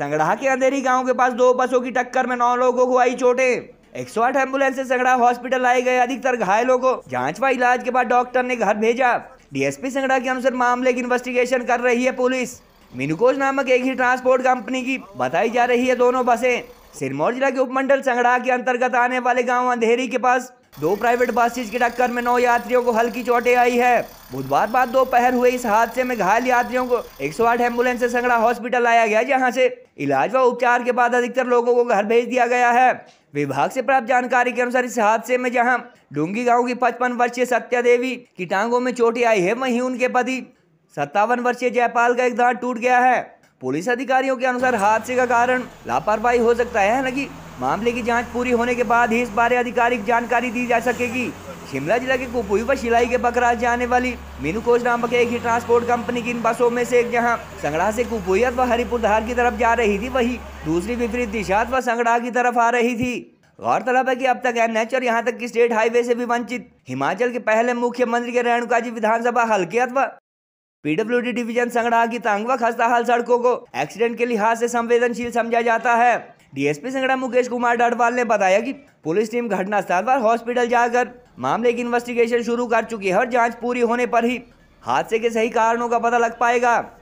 संगड़ा के अंधेरी गांव के पास दो बसों की टक्कर में नौ लोगों को आई चोटें एक सौ आठ एम्बुलेंस ऐसी संगड़ा हॉस्पिटल लाए गए अधिकतर घायलों को जांच व इलाज के बाद डॉक्टर ने घर भेजा डीएसपी संगड़ा के अनुसार मामले की इन्वेस्टिगेशन कर रही है पुलिस मिनुकोज नामक एक ही ट्रांसपोर्ट कंपनी की बताई जा रही है दोनों बसें सिरमौर जिला के उपमंडल संगड़ा के अंतर्गत आने वाले गाँव अंधेरी के पास दो प्राइवेट बसेज की टक्कर में नौ यात्रियों को हल्की चोटें आई है बुधवार बाद दोपहर हुए इस हादसे में घायल यात्रियों को 108 एम्बुलेंस ऐसी संगड़ा हॉस्पिटल लाया गया जहां से इलाज व उपचार के बाद अधिकतर लोगों को घर भेज दिया गया है विभाग से प्राप्त जानकारी के अनुसार इस हादसे में जहां डूंगी गांव की पचपन वर्षीय सत्या देवी की टांगों में चोटें आई है वही उनके पति सत्तावन वर्षीय जयपाल का एक दांत टूट गया है पुलिस अधिकारियों के अनुसार हादसे का कारण लापरवाही हो सकता है हालांकि मामले की जांच पूरी होने के बाद ही इस बारे आधिकारिक जानकारी दी जा सकेगी शिमला जिला के व शिलाई के बकरा जाने वाली मीनू कोच नामक एक ही ट्रांसपोर्ट कंपनी की इन बसों में से एक जहां संगड़ा से कुपुई अथवा हरिपुर धार की तरफ जा रही थी वही दूसरी विपरीत दिशा व संगड़ा की तरफ आ रही थी गौरतलब है कि अब तक एम और यहाँ तक की स्टेट हाईवे से भी वंचित हिमाचल के पहले मुख्यमंत्री के रेणुकाजी विधानसभा हल्के अथवा डी डिवीजन संगड़ा की तांगवा खस्ताहाल सड़कों को एक्सीडेंट के लिहाज से संवेदनशील समझा जाता है डीएसपी संगड़ा मुकेश कुमार डडवाल ने बताया कि पुलिस टीम घटनास्थल पर हॉस्पिटल जाकर मामले की इन्वेस्टिगेशन शुरू कर चुकी है और जांच पूरी होने पर ही हादसे के सही कारणों का पता लग पाएगा